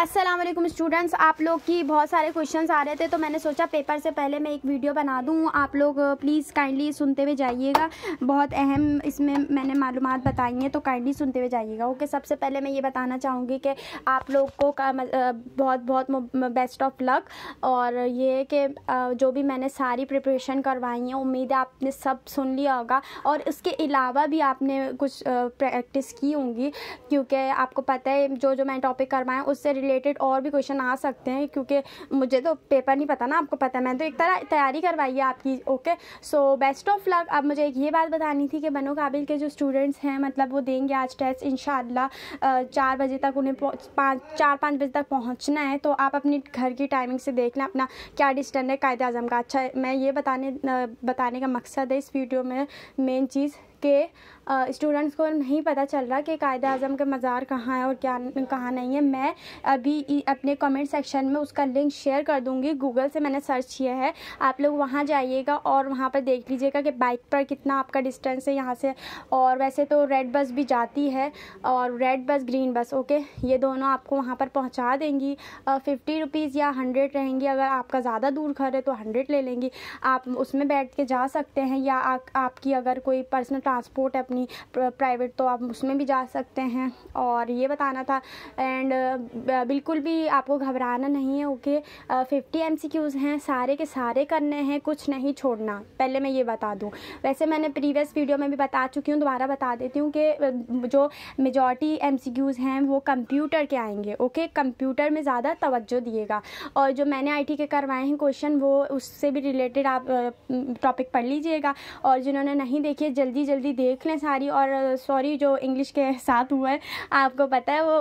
Aslam students आप लोग की बहुत सारे क्वेश्चंस आ रहे थे तो मैंने सोचा पेपर से पहले मैं एक वीडियो बना दूँ आप लोग प्लीज़ uh, काइंडली सुनते हुए जाइएगा बहुत अहम इसमें मैंने मालूम बताई हैं तो काइंडली सुनते हुए जाइएगा ओके सबसे पहले मैं ये बताना चाहूँगी कि आप लोग को का uh, बहुत बहुत बेस्ट ऑफ लक और ये कि uh, जो भी मैंने सारी प्रिपरेशन करवाई है उम्मीद है आपने सब सुन लिया होगा और इसके अलावा भी आपने कुछ प्रैक्टिस की होंगी क्योंकि आपको पता है जो जो मैंने टॉपिक करवाएँ उससे रिलेटेड और भी क्वेश्चन आ सकते हैं क्योंकि मुझे तो पेपर नहीं पता ना आपको पता है मैंने तो एक तरह तैयारी करवाई है आपकी okay so best of luck अब मुझे एक ये बात बतानी थी कि बनो काबिल के जो स्टूडेंट्स हैं मतलब वो देंगे आज टेस्ट इन चार बजे तक उन्हें पाँच चार पाँच बजे तक पहुँचना है तो आप अपने घर की टाइमिंग से देख लें अपना क्या डिस्टेंस है कायद अजम का अच्छा मैं ये बताने बताने का मकसद है इस वीडियो में मेन चीज़ के स्टूडेंट्स को नहीं पता चल रहा कि कायद अज़म का मज़ार कहाँ है और क्या कहाँ नहीं है मैं अभी अपने कमेंट सेक्शन में उसका लिंक शेयर कर दूँगी गूगल से मैंने सर्च किया है आप लोग वहाँ जाइएगा और वहाँ पर देख लीजिएगा कि बाइक पर कितना आपका डिस्टेंस है यहाँ से और वैसे तो रेड बस भी जाती है और रेड बस ग्रीन बस ओके ये दोनों आपको वहाँ पर पहुँचा देंगी फिफ्टी रुपीज़ या हंड्रेड रहेंगी अगर आपका ज़्यादा दूर घर है तो हंड्रेड ले लेंगी आप उसमें बैठ के जा सकते हैं या आपकी अगर कोई पर्सनल ट्रांसपोर्ट है अपनी प्राइवेट तो आप उसमें भी जा सकते हैं और ये बताना था एंड बिल्कुल भी आपको घबराना नहीं है ओके फिफ्टी एम हैं सारे के सारे करने हैं कुछ नहीं छोड़ना पहले मैं ये बता दूँ वैसे मैंने प्रीवियस वीडियो में भी बता चुकी हूँ दोबारा बता देती हूँ कि जो मेजॉरिटी एम हैं वो कंप्यूटर के आएंगे ओके कंप्यूटर में ज़्यादा तवज्जो दिएगा और जो मैंने आई के करवाए हैं क्वेश्चन वो उससे भी रिलेटेड आप टॉपिक पढ़ लीजिएगा और जिन्होंने नहीं देखिए जल्दी जल्दी जल्दी देख लें सारी और सॉरी जो इंग्लिश के साथ हुआ है आपको पता है वो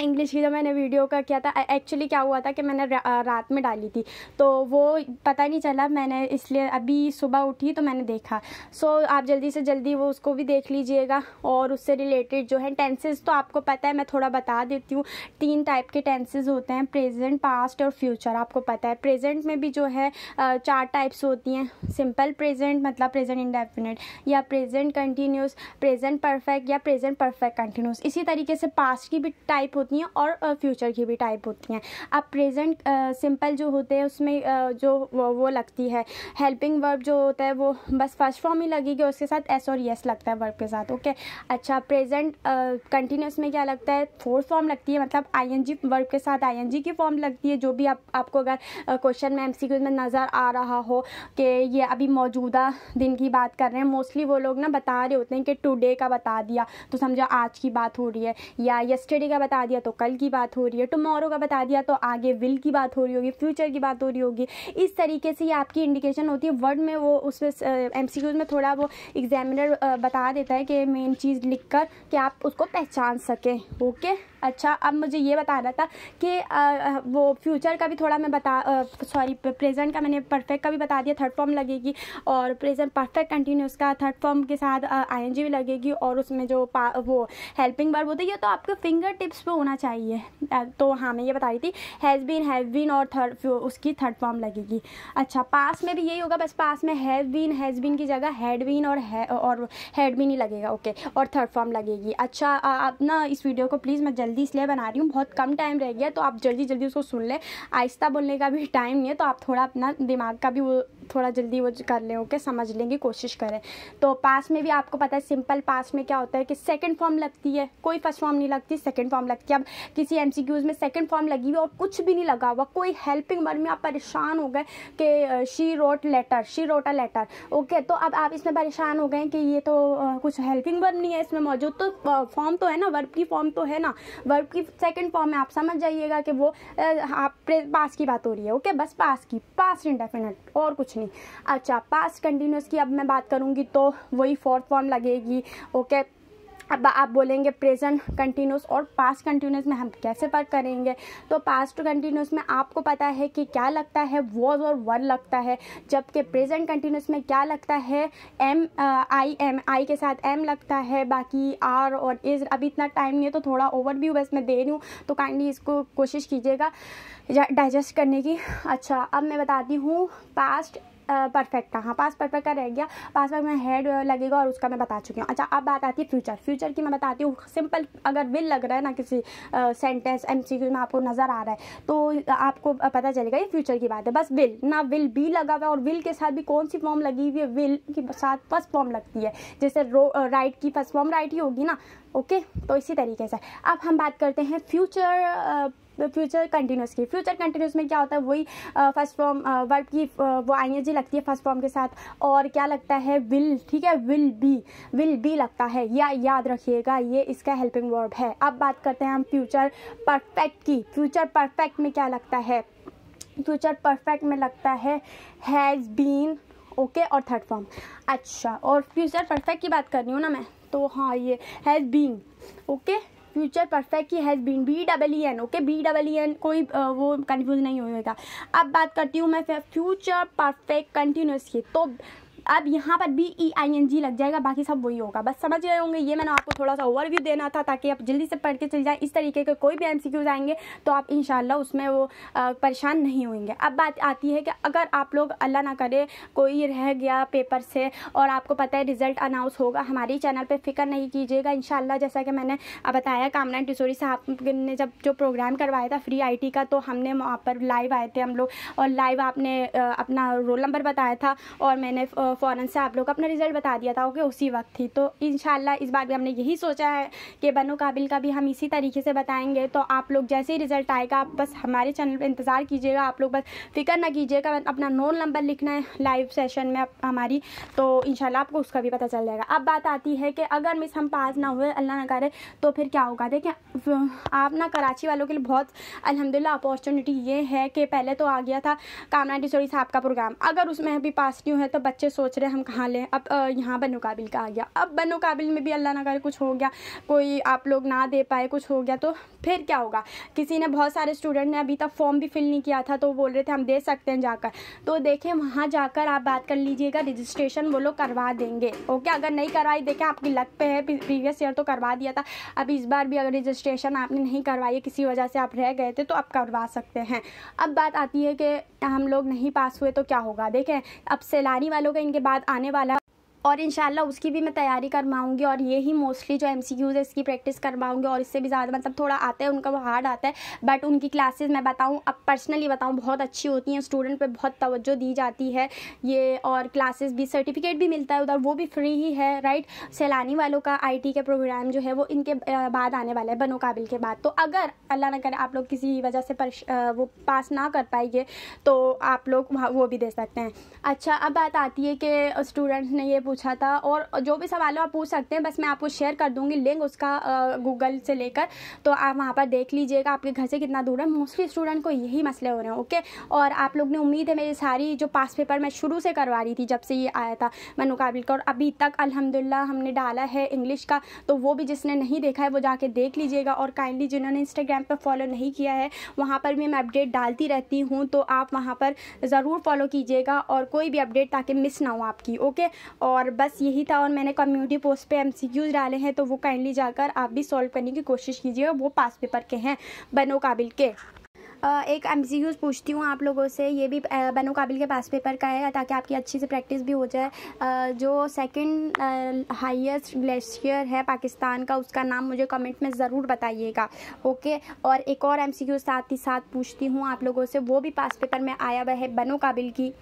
इंग्लिश की जो मैंने वीडियो का किया था एक्चुअली क्या हुआ था कि मैंने रा, रात में डाली थी तो वो पता नहीं चला मैंने इसलिए अभी सुबह उठी तो मैंने देखा सो so, आप जल्दी से जल्दी वो उसको भी देख लीजिएगा और उससे रिलेटेड जो है टेंसेज तो आपको पता है मैं थोड़ा बता देती हूँ तीन टाइप के टेंसेज होते हैं प्रेजेंट पास्ट और फ्यूचर आपको पता है प्रेजेंट में भी जो है चार टाइप्स होती हैं सिंपल प्रेजेंट मतलब प्रेजेंट इंडेफिनेट या प्रेजेंट कंटिन्यूस प्रेजेंट परफेक्ट या प्रेजेंट परफेक्ट कंटिन्यूस इसी तरीके से पास्ट की भी टाइप होती होती हैं और फ्यूचर की भी टाइप होती हैं अब प्रेजेंट सिंपल जो होते हैं उसमें जो वो, वो लगती है हेल्पिंग वर्ब जो होता है वो बस फर्स्ट फॉर्म ही लगेगी उसके साथ एस और यस लगता है वर्ब के साथ ओके अच्छा प्रेजेंट कंटिन्यूस में क्या लगता है फोर्थ फॉर्म लगती है मतलब जी वर्ब के साथ जी की फॉर्म लगती है जो भी आप आपको अगर क्वेश्चन में एमसीक्यू में नज़र आ रहा हो कि ये अभी मौजूदा दिन की बात कर रहे हैं मोस्टली वो लोग ना बता रहे होते हैं कि टुडे का बता दिया तो समझो आज की बात हो रही है या यस्टरडे का बता दिया दिया तो कल की बात हो रही है टुमारो का बता दिया तो आगे विल की बात हो रही होगी फ्यूचर की बात हो रही होगी इस तरीके से आपकी इंडिकेशन होती है वर्ड में वो उसमें एम में थोड़ा वो एग्जामिनर बता देता है कि मेन चीज़ लिख कर कि आप उसको पहचान सकें ओके अच्छा अब मुझे ये बताना था कि आ, वो फ्यूचर का भी थोड़ा मैं बता सॉरी प्रेजेंट का मैंने परफेक्ट का भी बता दिया थर्ड फॉर्म लगेगी और प्रेजेंट परफेक्ट कंटिन्यूस का थर्ड फॉर्म के साथ आई भी लगेगी और उसमें जो वो हेल्पिंग बार होती है ये तो आपके फिंगर टिप्स पे होना चाहिए तो हाँ मैं ये बता रही थी हैज़ बीन हैव बीन और थर्ड उसकी थर्ड फॉर्म लगेगी अच्छा पास में भी यही होगा बस पास में हैव बीन हैज़ बीन की जगह हैड बीन और है और हैड बीन ही लगेगा ओके और थर्ड फॉर्म लगेगी अच्छा आप ना इस वीडियो को प्लीज़ मत जल्दी इसलिए बना रही हूँ बहुत कम टाइम रह गया तो आप जल्दी जल्दी उसको सुन लें आहिस्ता बोलने का भी टाइम नहीं है तो आप थोड़ा अपना दिमाग का भी वो थोड़ा जल्दी वो कर लें ओके समझ लें की कोशिश करें तो पास में भी आपको पता है सिंपल पास में क्या होता है कि सेकेंड फॉर्म लगती है कोई फर्स्ट फॉर्म नहीं लगती सेकेंड फॉर्म लगती है अब किसी एम में सेकेंड फॉर्म लगी हुई और कुछ भी नहीं लगा हुआ कोई हेल्पिंग वर्ड में आप परेशान हो गए कि she wrote letter she wrote a letter okay तो अब आप इसमें परेशान हो गए कि ये तो कुछ हेल्पिंग वर्ब नहीं है इसमें मौजूद तो फॉर्म तो है ना वर्ब की फॉर्म तो है ना वर्ब की सेकेंड फॉर्म में आप समझ जाइएगा कि वो आप पास की बात हो रही है ओके बस पास की पास इंडेफिनेट और कुछ कुछ नहीं अच्छा पास्ट कंटिन्यूस की अब मैं बात करूँगी तो वही फोर्थ फॉर्म लगेगी ओके अब आप बोलेंगे प्रेजेंट कंटिन्यूस और पास्ट कंटिन्यूस में हम कैसे वर्क करेंगे तो पास्ट कंटिन्यूस में आपको पता है कि क्या लगता है वॉज और वर लगता है जबकि प्रेजेंट कंटिन्यूस में क्या लगता है एम आई एम आई के साथ एम लगता है बाकी आर और इज अभी इतना टाइम नहीं है तो थोड़ा ओवर ओवरव्यू बस मैं दे रही हूँ तो काइंडली इसको कोशिश कीजिएगा डाइजेस्ट करने की अच्छा अब मैं बताती हूँ पास्ट परफेक्ट था हाँ पास्ट परफेक्ट का रह गया पास परफेक्ट में हेड लगेगा और उसका मैं बता चुकी हूँ अच्छा अब बात आती है फ्यूचर फ्यूचर की मैं बताती हूँ सिंपल अगर विल लग रहा है ना किसी सेंटेंस एम में आपको नज़र आ रहा है तो आपको पता चलेगा ये फ्यूचर की बात है बस विल ना विल बी लगा हुआ है और विल के साथ भी कौन सी फॉर्म लगी हुई है विल के साथ फर्स्ट फॉर्म लगती है जैसे रो राइट की फर्स्ट फॉर्म राइट ही होगी ना ओके तो इसी तरीके से अब हम बात करते हैं फ्यूचर फ्यूचर कंटिन्यूस की फ्यूचर कंटिन्यूस में क्या होता है वही फर्स्ट फॉर्म वर्ब की वो आई लगती है फर्स्ट फॉर्म के साथ और क्या लगता है विल ठीक है विल बी विल बी लगता है या याद रखिएगा ये इसका हेल्पिंग वर्ब है अब बात करते हैं हम फ्यूचर परफेक्ट की फ्यूचर परफेक्ट में क्या लगता है फ्यूचर परफेक्ट में लगता है हैज़ बीन ओके और थर्ड फॉर्म अच्छा और फ्यूचर परफेक्ट की बात कर रही हूँ ना मैं तो हाँ ये has been okay future perfect की has been B double E N okay B double E N कोई वो कन्फ्यूज नहीं होगा अब बात करती हूँ मैं फ्यूचर परफेक्ट कंटिन्यूस की तो अब यहाँ पर भी ई आई एन जी लग जाएगा बाकी सब वही होगा बस समझ गए होंगे ये मैंने आपको थोड़ा सा ओवरव्यू देना था ताकि आप जल्दी से पढ़ के चल जाएँ इस तरीके के कोई भी एम सी क्यूज आएंगे तो आप इन उसमें वो परेशान नहीं होंगे अब बात आती है कि अगर आप लोग अल्लाह ना करे कोई रह गया पेपर से और आपको पता है रिजल्ट अनाउंस होगा हमारे चैनल पर फिक्र नहीं कीजिएगा इन जैसा कि मैंने बताया कामरान टिशोरी साहब ने जब जो प्रोग्राम करवाया था फ्री टी का तो हमने वहाँ पर लाइव आए थे हम लोग और लाइव आपने अपना रोल नंबर बताया था और मैंने फ़ौरन से आप लोग अपना रिज़ल्ट बता दिया था ओके उसी वक्त ही तो इन इस बार भी हमने यही सोचा है कि बनो काबिल का भी हम इसी तरीके से बताएंगे तो आप लोग जैसे ही रिज़ल्ट आएगा आप बस हमारे चैनल पर इंतज़ार कीजिएगा आप लोग बस फिक्र ना कीजिएगा अपना नोन नंबर लिखना है लाइव सेशन में हमारी तो इन आपको उसका भी पता चल जाएगा अब बात आती है कि अगर मिस हम पास ना हुए अल्लाह ना करे तो फिर क्या होगा देखें आप ना कराची वालों के लिए बहुत अलहमदिल्ला अपॉर्चुनिटी ये है कि पहले तो आ गया था कामना डिसोरी साहब का प्रोग्राम अगर उसमें भी पास नहीं हुए तो बच्चे सोच रहे हैं हम कहाँ लें अब यहाँ बनो काबिल का आ गया अब बनो काबिल में भी अल्लाह ना करे कुछ हो गया कोई आप लोग ना दे पाए कुछ हो गया तो फिर क्या होगा किसी ने बहुत सारे स्टूडेंट ने अभी तक फॉर्म भी फिल नहीं किया था तो बोल रहे थे हम दे सकते हैं जाकर तो देखें वहाँ जाकर आप बात कर लीजिएगा रजिस्ट्रेशन वो लोग करवा देंगे ओके अगर नहीं करवाई देखें आपकी लक पे है प्रीवियस ईयर तो करवा दिया था अब इस बार भी अगर रजिस्ट्रेशन आपने नहीं करवाई किसी वजह से आप रह गए थे तो आप करवा सकते हैं अब बात आती है कि हम लोग नहीं पास हुए तो क्या होगा देखें अब सैलानी वालों का इनके बाद आने वाला और इन उसकी भी मैं तैयारी करवाऊँगी और ये ही मोस्टली जो एम सी क्यूज़ है इसकी प्रैक्टिस करवाऊँगी और इससे भी ज़्यादा मतलब थोड़ा आता है उनका वो हार्ड आता है बट उनकी क्लासेज़ मैं बताऊँ अब पर्सनली बताऊँ बहुत अच्छी होती हैं स्टूडेंट पर बहुत तवज्जो दी जाती है ये और क्लासेज़ भी सर्टिफिकेट भी मिलता है उधर वो भी फ्री ही है राइट सैलानी वालों का आई के प्रोग्राम जो है वो इनके बाद आने वाला है बनोकाबिल के बाद तो अगर अल्लाह ना करे आप लोग किसी वजह से वो पास ना कर पाएंगे तो आप लोग वहाँ वो भी दे सकते हैं अच्छा अब बात आती है कि स्टूडेंट्स ने ये पूछ पूछा था और जो भी सवाल हो आप पूछ सकते हैं बस मैं आपको शेयर कर दूँगी लिंक उसका गूगल से लेकर तो आप वहाँ पर देख लीजिएगा आपके घर से कितना दूर है मोस्टली स्टूडेंट को यही मसले हो रहे हैं ओके और आप लोग ने उम्मीद है मेरी सारी जो पास पेपर मैं शुरू से करवा रही थी जब से ये आया था मैं मुकाबिल का और अभी तक अलहमदिल्ला हमने डाला है इंग्लिश का तो वो भी जिसने नहीं देखा है वो जाके देख लीजिएगा और काइंडली जिन्होंने इंस्टाग्राम पर फॉलो नहीं किया है वहाँ पर भी मैं अपडेट डालती रहती हूँ तो आप वहाँ पर ज़रूर फॉलो कीजिएगा और कोई भी अपडेट ताकि मिस ना हो आपकी ओके और और बस यही था और मैंने कम्युनिटी पोस्ट पे एमसीक्यूज डाले हैं तो वो काइंडली जाकर आप भी सॉल्व करने की कोशिश कीजिएगा वो पास पेपर के हैं बनो काबिल के एक एम सी पूछती हूँ आप लोगों से ये भी बनो काबिल के पास पेपर का है ताकि आपकी अच्छी से प्रैक्टिस भी हो जाए जो सेकंड हाईएस्ट ग्लेशियर है पाकिस्तान का उसका नाम मुझे कमेंट में ज़रूर बताइएगा ओके और एक और एम सी साथ ही साथ पूछती हूँ आप लोगों से वो भी पास पेपर में आया हुआ है बनो काबिल की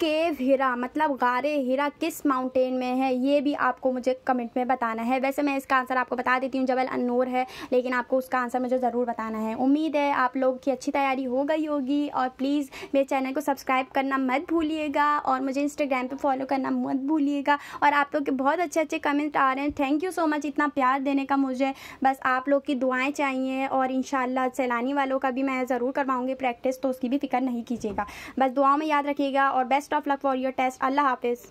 केव हीरा मतलब गारे हीरा किस माउंटेन में है ये भी आपको मुझे कमेंट में बताना है वैसे मैं इसका आंसर आपको बता देती हूँ जबल अनोर है लेकिन आपको उसका आंसर मुझे ज़रूर बताना है उम्मीद है आप लोग की अच्छी तैयारी हो गई होगी और प्लीज़ मेरे चैनल को सब्सक्राइब करना मत भूलिएगा और मुझे इंस्टाग्राम पर फॉलो करना मत भूलिएगा और आप लोग के बहुत अच्छे अच्छे कमेंट आ रहे हैं थैंक यू सो मच इतना प्यार देने का मुझे बस आप लोग की दुआएँ चाहिए और इन सैलानी वालों का भी मैं ज़रूर करवाऊँगी प्रैक्टिस तो उसकी भी फिक्र नहीं कीजिएगा बस दुआओं में याद रखिएगा और best best of luck for your test अल्लाह हाफिज़